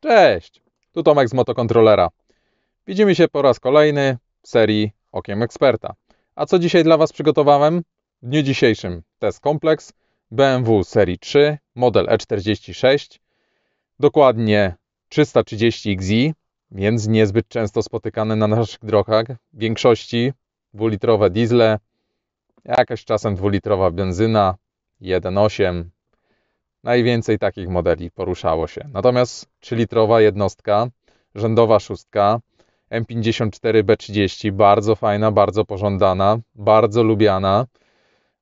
Cześć, tu Tomek z Motokontrolera. Widzimy się po raz kolejny w serii Okiem Eksperta. A co dzisiaj dla Was przygotowałem? W dniu dzisiejszym test kompleks BMW serii 3, model E46, dokładnie 330XI, więc niezbyt często spotykany na naszych drogach. W większości dwulitrowe diesle, jakaś czasem dwulitrowa benzyna, 1.8, Najwięcej takich modeli poruszało się. Natomiast 3-litrowa jednostka, rzędowa szóstka, M54B30, bardzo fajna, bardzo pożądana, bardzo lubiana.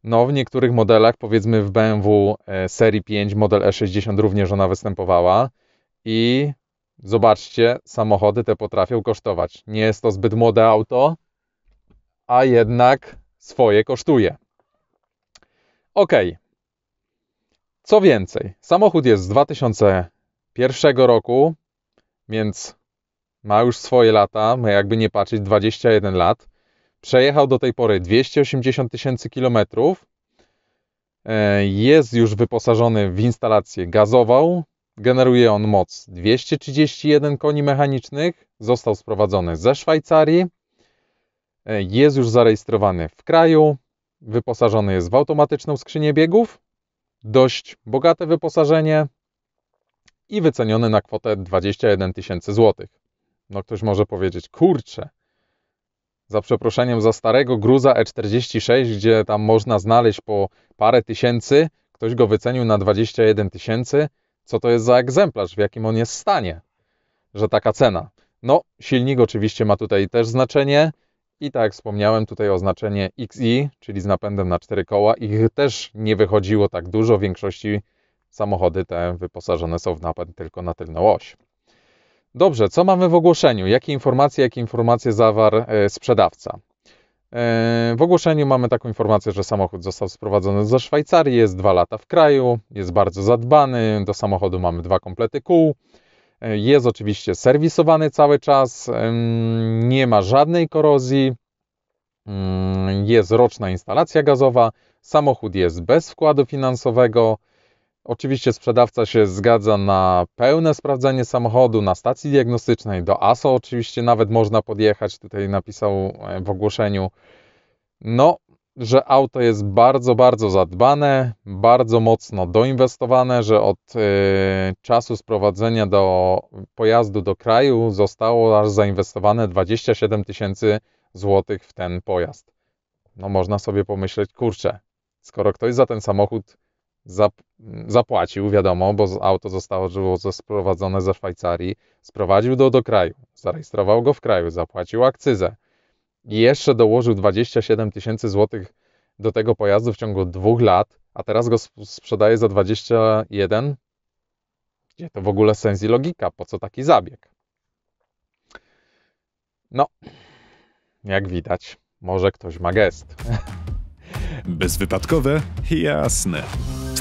No, w niektórych modelach, powiedzmy w BMW e, serii 5, model E60 również ona występowała. I zobaczcie, samochody te potrafią kosztować. Nie jest to zbyt młode auto, a jednak swoje kosztuje. Ok, co więcej, samochód jest z 2001 roku, więc ma już swoje lata, ma jakby nie patrzeć 21 lat. Przejechał do tej pory 280 tysięcy kilometrów. E, jest już wyposażony w instalację gazową. Generuje on moc 231 koni mechanicznych. Został sprowadzony ze Szwajcarii. E, jest już zarejestrowany w kraju. Wyposażony jest w automatyczną skrzynię biegów dość bogate wyposażenie i wyceniony na kwotę 21 tysięcy złotych. No ktoś może powiedzieć, kurczę, za przeproszeniem za starego gruza E46, gdzie tam można znaleźć po parę tysięcy, ktoś go wycenił na 21 tysięcy, co to jest za egzemplarz, w jakim on jest stanie, że taka cena. No, silnik oczywiście ma tutaj też znaczenie, i tak jak wspomniałem, tutaj oznaczenie XI, czyli z napędem na cztery koła. Ich też nie wychodziło tak dużo. W większości samochody te wyposażone są w napęd tylko na tylną oś. Dobrze, co mamy w ogłoszeniu? Jakie informacje, jakie informacje zawarł e, sprzedawca? E, w ogłoszeniu mamy taką informację, że samochód został sprowadzony ze Szwajcarii, jest dwa lata w kraju, jest bardzo zadbany, do samochodu mamy dwa komplety kół, E, jest oczywiście serwisowany cały czas, nie ma żadnej korozji, mm, jest roczna instalacja gazowa, samochód jest bez wkładu finansowego. Oczywiście sprzedawca się zgadza na pełne sprawdzenie samochodu na stacji diagnostycznej, do ASO oczywiście nawet można podjechać, tutaj napisał e, w ogłoszeniu. No, że auto jest bardzo, bardzo zadbane, bardzo mocno doinwestowane, że od y, czasu sprowadzenia do pojazdu do kraju zostało aż zainwestowane 27 tysięcy złotych w ten pojazd. No można sobie pomyśleć, kurczę, skoro ktoś za ten samochód zap zapłacił, wiadomo, bo auto zostało sprowadzone ze Szwajcarii, sprowadził go do, do kraju, zarejestrował go w kraju, zapłacił akcyzę, i jeszcze dołożył 27 tysięcy złotych do tego pojazdu w ciągu dwóch lat, a teraz go sprzedaje za 21, gdzie to w ogóle sens i logika? Po co taki zabieg? No, jak widać, może ktoś ma gest. Bezwypadkowe? Jasne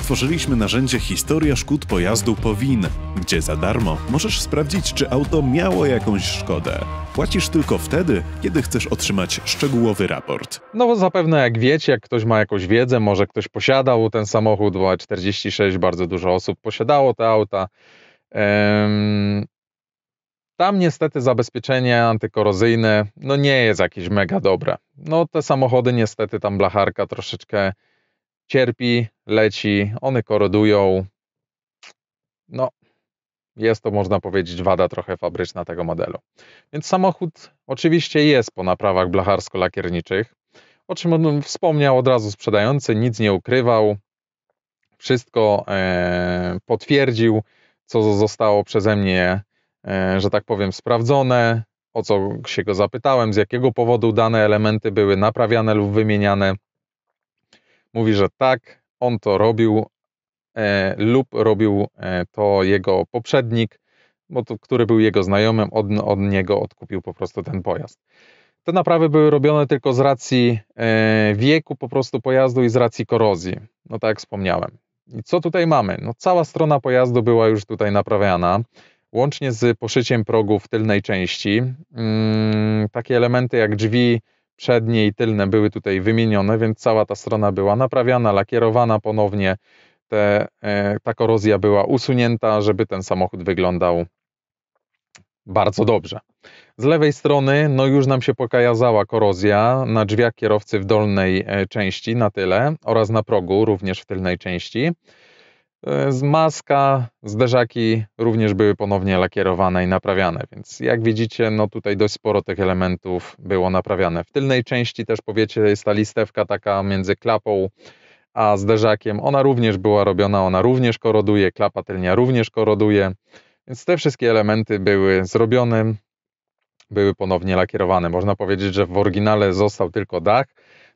stworzyliśmy narzędzie Historia Szkód Pojazdu POWIN, gdzie za darmo możesz sprawdzić, czy auto miało jakąś szkodę. Płacisz tylko wtedy, kiedy chcesz otrzymać szczegółowy raport. No bo zapewne jak wiecie, jak ktoś ma jakąś wiedzę, może ktoś posiadał ten samochód, bo 46 bardzo dużo osób posiadało te auta. tam niestety zabezpieczenie antykorozyjne no nie jest jakieś mega dobre. No te samochody niestety tam blacharka troszeczkę cierpi, leci, one korodują. No, jest to, można powiedzieć, wada trochę fabryczna tego modelu. Więc samochód oczywiście jest po naprawach blacharsko-lakierniczych, o czym wspomniał od razu sprzedający, nic nie ukrywał, wszystko e, potwierdził, co zostało przeze mnie, e, że tak powiem, sprawdzone, o co się go zapytałem, z jakiego powodu dane elementy były naprawiane lub wymieniane. Mówi, że tak, on to robił e, lub robił e, to jego poprzednik, bo to, który był jego znajomym, od, od niego odkupił po prostu ten pojazd. Te naprawy były robione tylko z racji e, wieku po prostu pojazdu i z racji korozji, no tak jak wspomniałem. I co tutaj mamy? No cała strona pojazdu była już tutaj naprawiana, łącznie z poszyciem progu w tylnej części. Mm, takie elementy jak drzwi, przednie i tylne były tutaj wymienione, więc cała ta strona była naprawiana, lakierowana ponownie. Te, e, ta korozja była usunięta, żeby ten samochód wyglądał bardzo dobrze. Z lewej strony, no już nam się pokazała korozja na drzwiach kierowcy w dolnej e, części, na tyle oraz na progu, również w tylnej części. E, z maska, zderzaki również były ponownie lakierowane i naprawiane, więc jak widzicie, no tutaj dość sporo tych elementów było naprawiane. W tylnej części też powiecie, jest ta listewka taka między klapą a zderzakiem, ona również była robiona, ona również koroduje, klapa tylnia również koroduje, więc te wszystkie elementy były zrobione, były ponownie lakierowane. Można powiedzieć, że w oryginale został tylko dach,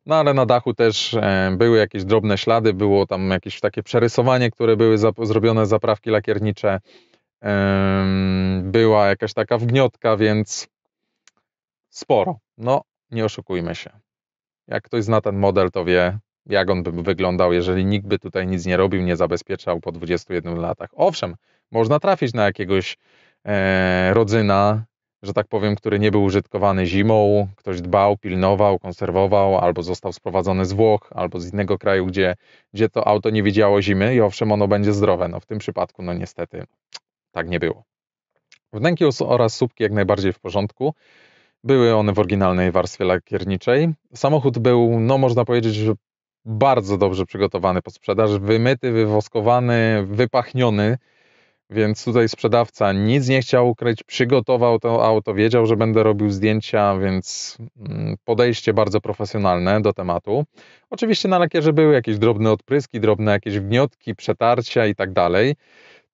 no ale na dachu też e, były jakieś drobne ślady, było tam jakieś takie przerysowanie, które były zrobione zaprawki lakiernicze. Była jakaś taka wgniotka, więc sporo. No, nie oszukujmy się. Jak ktoś zna ten model, to wie, jak on by wyglądał, jeżeli nikt by tutaj nic nie robił, nie zabezpieczał po 21 latach. Owszem, można trafić na jakiegoś e, rodzyna, że tak powiem, który nie był użytkowany zimą, ktoś dbał, pilnował, konserwował, albo został sprowadzony z Włoch, albo z innego kraju, gdzie, gdzie to auto nie widziało zimy i owszem, ono będzie zdrowe. No w tym przypadku, no niestety, tak nie było. Wnęki oraz słupki jak najbardziej w porządku. Były one w oryginalnej warstwie lakierniczej. Samochód był, no można powiedzieć, że bardzo dobrze przygotowany po sprzedaż, wymyty, wywoskowany, wypachniony. Więc tutaj sprzedawca nic nie chciał ukryć, przygotował to auto, wiedział, że będę robił zdjęcia, więc mm, podejście bardzo profesjonalne do tematu. Oczywiście na lakierze były jakieś drobne odpryski, drobne jakieś wgniotki, przetarcia i tak dalej.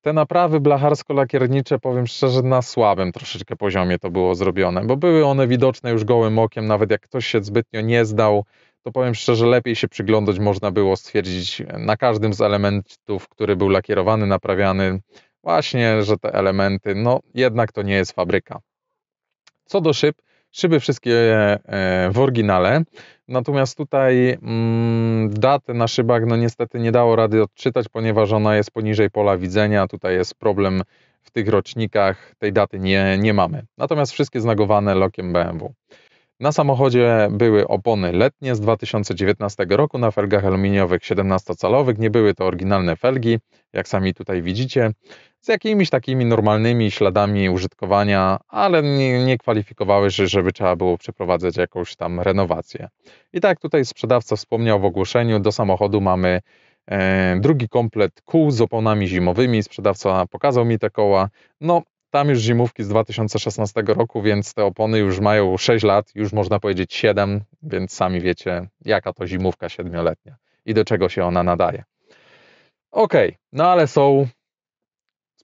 Te naprawy blacharsko-lakiernicze, powiem szczerze, na słabym troszeczkę poziomie to było zrobione, bo były one widoczne już gołym okiem, nawet jak ktoś się zbytnio nie zdał, to powiem szczerze, lepiej się przyglądać można było stwierdzić na każdym z elementów, który był lakierowany, naprawiany, właśnie, że te elementy, no jednak to nie jest fabryka. Co do szyb, szyby wszystkie e, w oryginale, natomiast tutaj mm, daty na szybach no niestety nie dało rady odczytać, ponieważ ona jest poniżej pola widzenia, tutaj jest problem w tych rocznikach, tej daty nie, nie mamy. Natomiast wszystkie znagowane lokiem BMW. Na samochodzie były opony letnie z 2019 roku na felgach aluminiowych 17-calowych. Nie były to oryginalne felgi, jak sami tutaj widzicie z jakimiś takimi normalnymi śladami użytkowania, ale nie, nie kwalifikowały się, żeby trzeba było przeprowadzać jakąś tam renowację. I tak tutaj sprzedawca wspomniał w ogłoszeniu, do samochodu mamy e, drugi komplet kół z oponami zimowymi. Sprzedawca pokazał mi te koła. No, tam już zimówki z 2016 roku, więc te opony już mają 6 lat, już można powiedzieć 7, więc sami wiecie, jaka to zimówka siedmioletnia i do czego się ona nadaje. Okej, okay, no ale są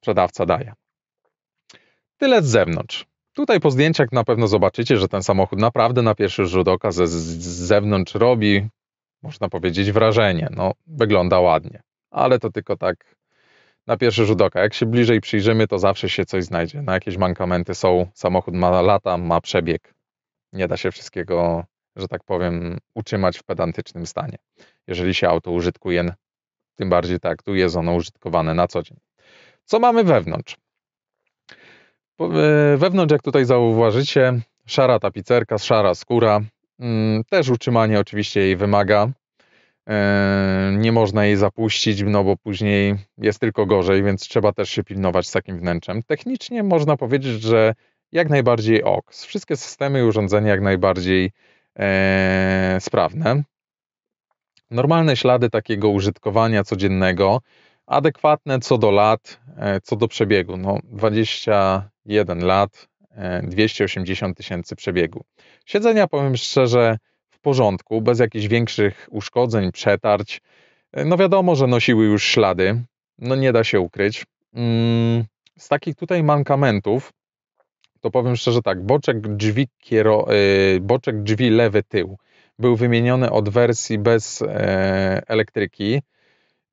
sprzedawca daje. Tyle z zewnątrz. Tutaj po zdjęciach na pewno zobaczycie, że ten samochód naprawdę na pierwszy rzut oka z, z zewnątrz robi, można powiedzieć, wrażenie. No, wygląda ładnie, ale to tylko tak na pierwszy rzut oka. Jak się bliżej przyjrzymy, to zawsze się coś znajdzie. Na no, jakieś mankamenty są, samochód ma lata, ma przebieg. Nie da się wszystkiego, że tak powiem, utrzymać w pedantycznym stanie. Jeżeli się auto użytkuje, tym bardziej tak, tu jest ono użytkowane na co dzień. Co mamy wewnątrz? E, wewnątrz, jak tutaj zauważycie, szara tapicerka, szara skóra. Mm, też utrzymanie oczywiście jej wymaga. E, nie można jej zapuścić, no bo później jest tylko gorzej, więc trzeba też się pilnować z takim wnętrzem. Technicznie można powiedzieć, że jak najbardziej ok. Wszystkie systemy i urządzenia jak najbardziej e, sprawne. Normalne ślady takiego użytkowania codziennego, adekwatne co do lat, e, co do przebiegu. No, 21 lat, 280 e, tysięcy przebiegu. Siedzenia, powiem szczerze, w porządku, bez jakichś większych uszkodzeń, przetarć. E, no wiadomo, że nosiły już ślady, no nie da się ukryć. Mm, z takich tutaj mankamentów, to powiem szczerze tak, boczek drzwi, kiero, boczek drzwi lewy tył był wymieniony od wersji bez elektryki,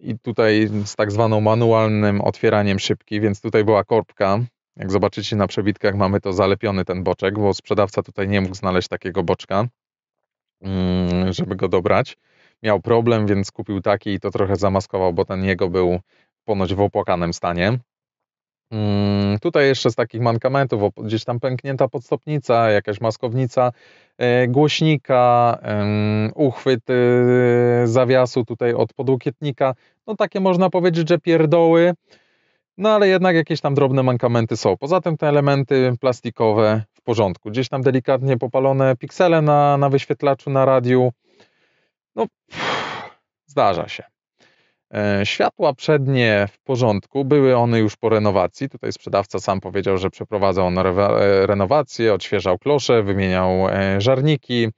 i tutaj z tak zwaną manualnym otwieraniem szybki, więc tutaj była korbka. Jak zobaczycie na przebitkach mamy to zalepiony ten boczek, bo sprzedawca tutaj nie mógł znaleźć takiego boczka, mm, żeby go dobrać. Miał problem, więc kupił taki i to trochę zamaskował, bo ten jego był ponoć w opłakanym stanie. Mm, tutaj jeszcze z takich mankamentów, gdzieś tam pęknięta podstopnica, jakaś maskownica e, głośnika, uchwyt e, zawiasu tutaj od podłokietnika. No takie można powiedzieć, że pierdoły, no ale jednak jakieś tam drobne mankamenty są. Poza tym te elementy plastikowe w porządku. Gdzieś tam delikatnie popalone piksele na, na wyświetlaczu, na radiu. No, pff, zdarza się. E, światła przednie w porządku, były one już po renowacji. Tutaj sprzedawca sam powiedział, że przeprowadzał on e, renowację, odświeżał klosze, wymieniał e, żarniki.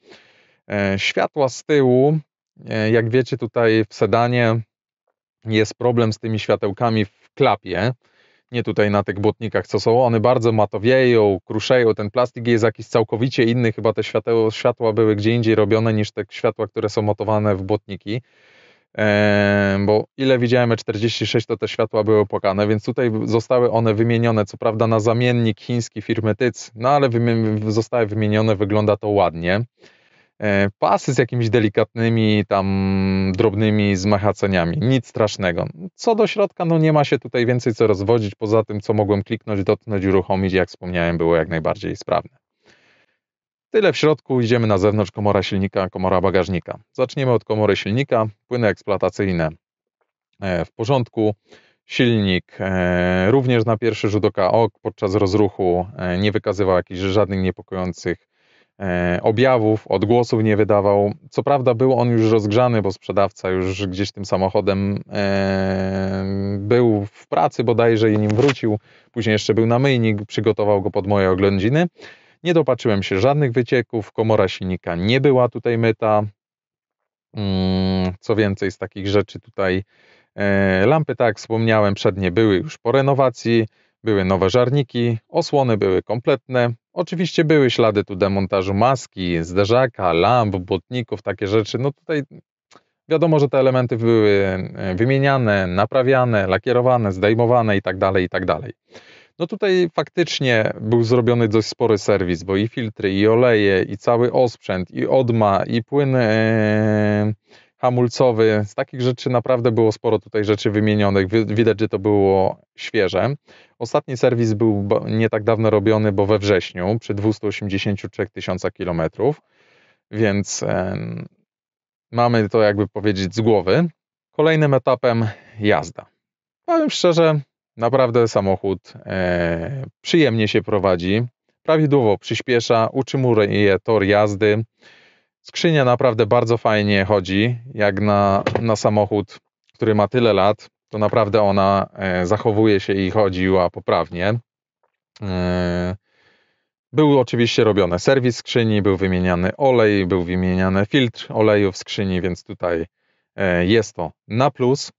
Światła z tyłu, jak wiecie, tutaj w sedanie jest problem z tymi światełkami w klapie. Nie tutaj na tych błotnikach, co są. One bardzo matowieją, kruszeją. Ten plastik jest jakiś całkowicie inny. Chyba te świateł, światła były gdzie indziej robione niż te światła, które są matowane w błotniki bo ile widziałem E46, to te światła były opłakane, więc tutaj zostały one wymienione, co prawda na zamiennik chiński firmy TYC, no ale zostały wymienione, wygląda to ładnie. E, pasy z jakimiś delikatnymi, tam drobnymi zmachaceniami, nic strasznego. Co do środka, no nie ma się tutaj więcej co rozwodzić, poza tym co mogłem kliknąć, dotknąć, uruchomić, jak wspomniałem, było jak najbardziej sprawne. Tyle w środku, idziemy na zewnątrz, komora silnika, komora bagażnika. Zaczniemy od komory silnika, płyny eksploatacyjne e, w porządku, silnik e, również na pierwszy rzut oka ok, podczas rozruchu e, nie wykazywał jakichś żadnych niepokojących objawów, odgłosów nie wydawał. Co prawda był on już rozgrzany, bo sprzedawca już gdzieś tym samochodem był w pracy bodajże i nim wrócił. Później jeszcze był na myjnik, przygotował go pod moje oględziny. Nie dopatrzyłem się żadnych wycieków, komora silnika nie była tutaj myta. Mm, co więcej, z takich rzeczy tutaj e, lampy, tak jak wspomniałem, przednie były już po renowacji, były nowe żarniki, osłony były kompletne. Oczywiście były ślady tu demontażu maski, zderzaka, lamp, błotników, takie rzeczy. No tutaj wiadomo, że te elementy były e, wymieniane, naprawiane, lakierowane, zdejmowane tak itd. Tak no tutaj faktycznie był zrobiony dość spory serwis, bo i filtry, i oleje, i cały osprzęt, i odma, i płyn e, hamulcowy. Z takich rzeczy naprawdę było sporo tutaj rzeczy wymienionych. Widać, że to było świeże. Ostatni serwis był nie tak dawno robiony, bo we wrześniu, przy 283 tysiącach kilometrów, więc e, mamy to jakby powiedzieć z głowy. Kolejnym etapem jazda. Powiem szczerze, Naprawdę samochód e, przyjemnie się prowadzi, prawidłowo przyspiesza, utrzymuje tor jazdy. Skrzynia naprawdę bardzo fajnie chodzi, jak na, na samochód, który ma tyle lat, to naprawdę ona e, zachowuje się i chodziła poprawnie. E, był oczywiście robiony serwis skrzyni, był wymieniany olej, był wymieniany filtr oleju w skrzyni, więc tutaj e, jest to na plus.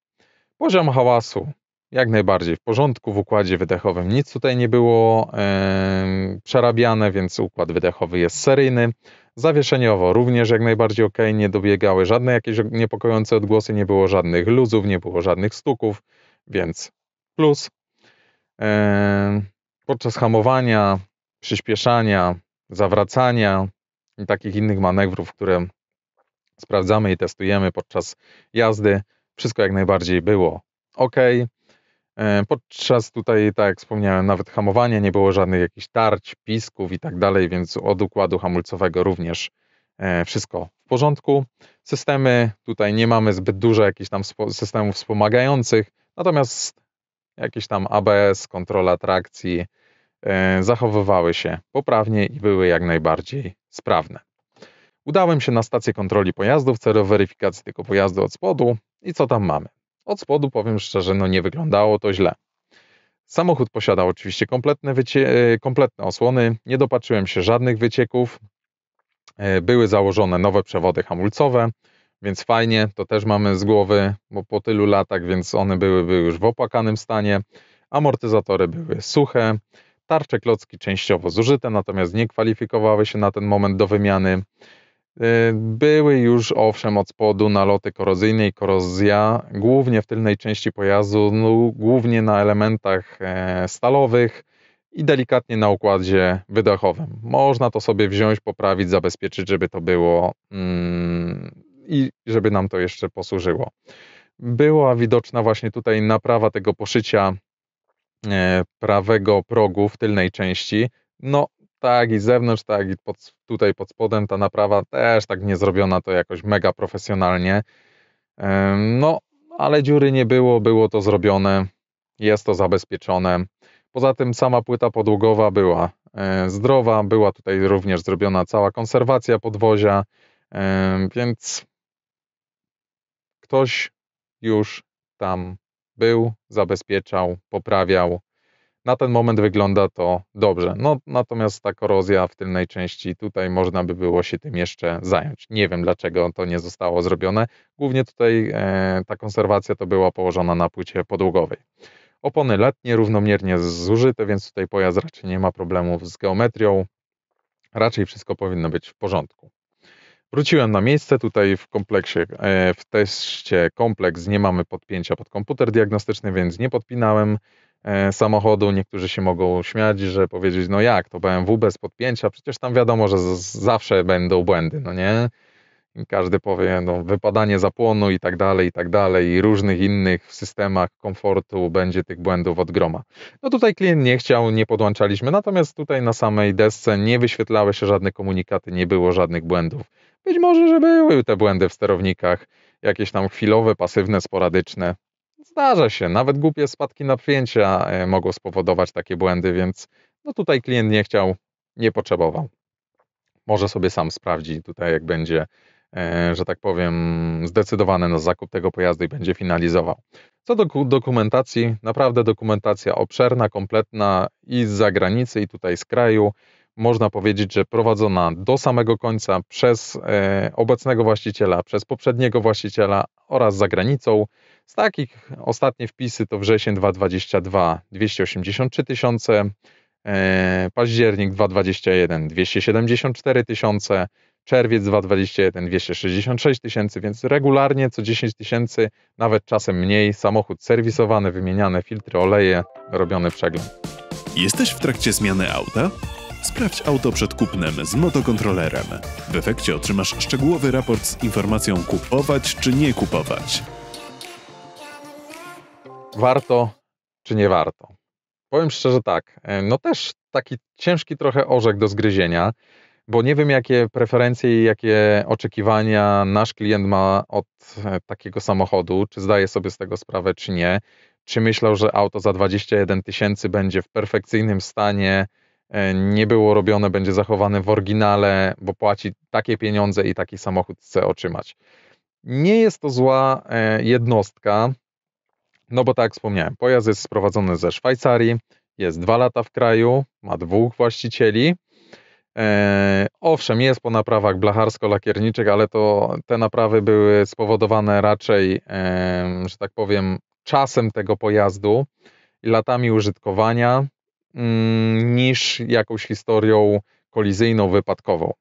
Poziom hałasu jak najbardziej w porządku w układzie wydechowym. Nic tutaj nie było yy, przerabiane, więc układ wydechowy jest seryjny. Zawieszeniowo również jak najbardziej ok, nie dobiegały żadne jakieś niepokojące odgłosy, nie było żadnych luzów, nie było żadnych stuków, więc plus. Yy, podczas hamowania, przyspieszania, zawracania i takich innych manewrów, które sprawdzamy i testujemy podczas jazdy, wszystko jak najbardziej było ok. E, podczas tutaj, tak jak wspomniałem, nawet hamowania nie było żadnych jakichś tarć, pisków i tak dalej, więc od układu hamulcowego również e, wszystko w porządku. Systemy, tutaj nie mamy zbyt dużo jakichś tam systemów wspomagających, natomiast jakieś tam ABS, kontrola trakcji e, zachowywały się poprawnie i były jak najbardziej sprawne. Udałem się na stację kontroli pojazdów w celu weryfikacji tego pojazdu od spodu i co tam mamy? Od spodu powiem szczerze, no nie wyglądało to źle. Samochód posiadał oczywiście kompletne, e, kompletne osłony, nie dopatrzyłem się żadnych wycieków. E, były założone nowe przewody hamulcowe, więc fajnie, to też mamy z głowy, bo po tylu latach, więc one były, były już w opłakanym stanie. Amortyzatory były suche, tarcze klocki częściowo zużyte, natomiast nie kwalifikowały się na ten moment do wymiany. Y, były już owszem od spodu naloty korozyjne i korozja, głównie w tylnej części pojazdu, no, głównie na elementach e, stalowych i delikatnie na układzie wydechowym. Można to sobie wziąć, poprawić, zabezpieczyć, żeby to było mm, i żeby nam to jeszcze posłużyło. Była widoczna właśnie tutaj naprawa tego poszycia e, prawego progu w tylnej części. No, tak i z zewnątrz, tak i pod, tutaj pod spodem ta naprawa też tak nie zrobiona to jakoś mega profesjonalnie. No, ale dziury nie było, było to zrobione, jest to zabezpieczone. Poza tym sama płyta podłogowa była e, zdrowa, była tutaj również zrobiona cała konserwacja podwozia, więc ktoś już tam był, zabezpieczał, poprawiał, na ten moment wygląda to dobrze. No, natomiast ta korozja w tylnej części, tutaj można by było się tym jeszcze zająć. Nie wiem, dlaczego to nie zostało zrobione. Głównie tutaj e, ta konserwacja to była położona na płycie podłogowej. Opony letnie równomiernie zużyte, więc tutaj pojazd raczej nie ma problemów z geometrią. Raczej wszystko powinno być w porządku. Wróciłem na miejsce, tutaj w kompleksie, e, w teście kompleks nie mamy podpięcia pod komputer diagnostyczny, więc nie podpinałem. E, samochodu. Niektórzy się mogą śmiać, że powiedzieć, no jak, to BMW bez podpięcia, przecież tam wiadomo, że zawsze będą błędy, no nie? każdy powie, no wypadanie zapłonu i tak dalej, i tak dalej, i różnych innych systemach komfortu będzie tych błędów od groma. No tutaj klient nie chciał, nie podłączaliśmy, natomiast tutaj na samej desce nie wyświetlały się żadne komunikaty, nie było żadnych błędów. Być może, że były te błędy w sterownikach, jakieś tam chwilowe, pasywne, sporadyczne, Zdarza się, nawet głupie spadki napięcia e, mogą spowodować takie błędy, więc no tutaj klient nie chciał, nie potrzebował. Może sobie sam sprawdzi tutaj, jak będzie, e, że tak powiem, zdecydowany na zakup tego pojazdu i będzie finalizował. Co do dokumentacji, naprawdę dokumentacja obszerna, kompletna i z zagranicy, i tutaj z kraju. Można powiedzieć, że prowadzona do samego końca przez e, obecnego właściciela, przez poprzedniego właściciela oraz za granicą. Z takich ostatnie wpisy to wrzesień 2022 283 tysiące, e, październik 2021 274 tysiące, czerwiec 2021 266 tysięcy, więc regularnie co 10 tysięcy, nawet czasem mniej, samochód serwisowany, wymieniane filtry, oleje, robiony przegląd. Jesteś w trakcie zmiany auta? Sprawdź auto przed kupnem z motokontrolerem. W efekcie otrzymasz szczegółowy raport z informacją kupować czy nie kupować warto czy nie warto? Powiem szczerze tak, e, no też taki ciężki trochę orzek do zgryzienia, bo nie wiem, jakie preferencje i jakie oczekiwania nasz klient ma od e, takiego samochodu, czy zdaje sobie z tego sprawę, czy nie. Czy myślał, że auto za 21 tysięcy będzie w perfekcyjnym stanie, e, nie było robione, będzie zachowane w oryginale, bo płaci takie pieniądze i taki samochód chce otrzymać. Nie jest to zła jednostka, no bo tak jak wspomniałem, pojazd jest sprowadzony ze Szwajcarii, jest dwa lata w kraju, ma dwóch właścicieli. E, owszem, jest po naprawach blacharsko-lakierniczych, ale to te naprawy były spowodowane raczej, e, że tak powiem, czasem tego pojazdu i latami użytkowania mm, niż jakąś historią kolizyjną, wypadkową.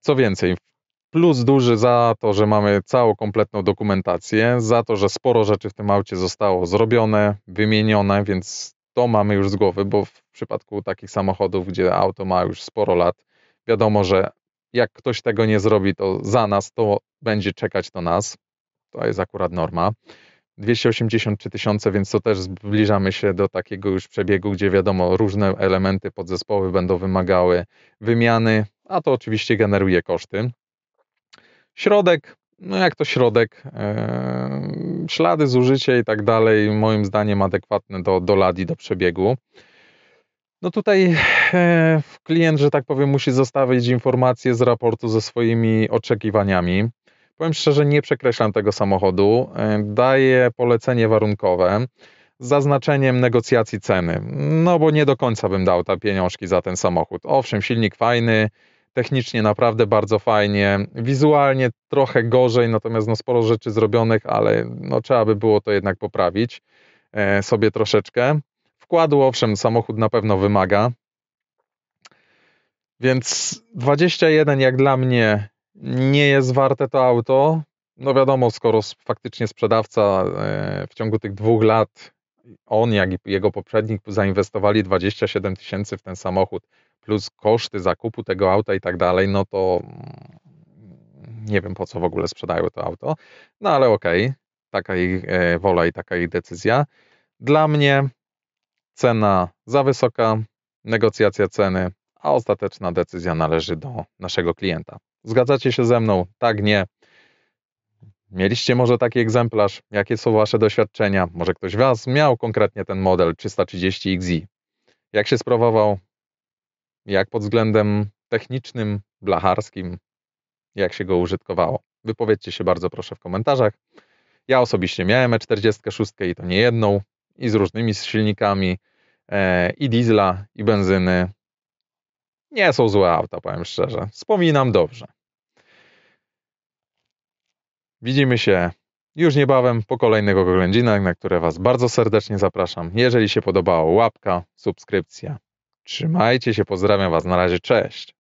Co więcej, Plus duży za to, że mamy całą kompletną dokumentację, za to, że sporo rzeczy w tym aucie zostało zrobione, wymienione, więc to mamy już z głowy, bo w przypadku takich samochodów, gdzie auto ma już sporo lat, wiadomo, że jak ktoś tego nie zrobi, to za nas to będzie czekać to nas. To jest akurat norma. 283 tysiące, więc to też zbliżamy się do takiego już przebiegu, gdzie wiadomo, różne elementy podzespoły będą wymagały wymiany, a to oczywiście generuje koszty. Środek, no jak to środek, e, ślady, zużycie i tak dalej, moim zdaniem adekwatne do, do lat i do przebiegu. No tutaj e, klient, że tak powiem, musi zostawić informacje z raportu ze swoimi oczekiwaniami. Powiem szczerze, nie przekreślam tego samochodu. E, daję polecenie warunkowe z zaznaczeniem negocjacji ceny. No bo nie do końca bym dał te pieniążki za ten samochód. Owszem, silnik fajny, Technicznie naprawdę bardzo fajnie, wizualnie trochę gorzej, natomiast no sporo rzeczy zrobionych, ale no trzeba by było to jednak poprawić e, sobie troszeczkę. Wkładu owszem, samochód na pewno wymaga. Więc 21 jak dla mnie nie jest warte to auto. No wiadomo, skoro faktycznie sprzedawca e, w ciągu tych dwóch lat on, jak i jego poprzednik zainwestowali 27 tysięcy w ten samochód, plus koszty zakupu tego auta i tak dalej, no to mm, nie wiem po co w ogóle sprzedają to auto. No ale okej, okay, taka ich e, wola i taka ich decyzja. Dla mnie cena za wysoka, negocjacja ceny, a ostateczna decyzja należy do naszego klienta. Zgadzacie się ze mną? Tak, nie. Mieliście może taki egzemplarz? Jakie są Wasze doświadczenia? Może ktoś z Was miał konkretnie ten model 330XI? Jak się sprawował? Jak pod względem technicznym, blacharskim? Jak się go użytkowało? Wypowiedzcie się bardzo proszę w komentarzach. Ja osobiście miałem E46 i to nie jedną, i z różnymi silnikami, e, i diesla, i benzyny. Nie są złe auta, powiem szczerze. Wspominam dobrze. Widzimy się już niebawem po kolejnych oględzinach, na które Was bardzo serdecznie zapraszam. Jeżeli się podobało, łapka, subskrypcja. Trzymajcie się, pozdrawiam Was, na razie, cześć.